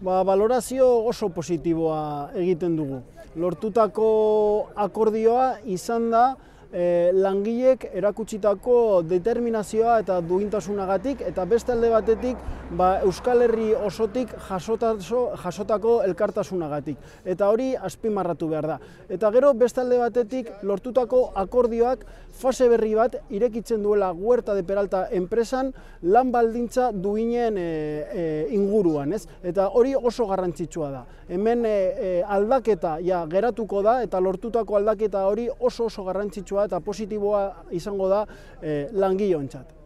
ba valorazio oso positiboa egiten dugu lortutako akordioa izan da E, langilek erakutsitako determinazioa eta duintasunagatik eta beste alde batetik ba, Euskal Herri osotik jasotazo, jasotako elkartasunagatik. Eta hori azpimarratu behar da. Eta gero beste alde batetik lortutako akordioak fase berri bat irekitzen duela huerta de peralta enpresan lan baldintza duinen e, e inguruan. Ez? Eta hori oso garrantzitsua da. Hemen e, aldaketa ja, geratuko da eta lortutako aldaketa hori oso oso garrantzitsua eta positiboa izango da e, eh, langileontzat.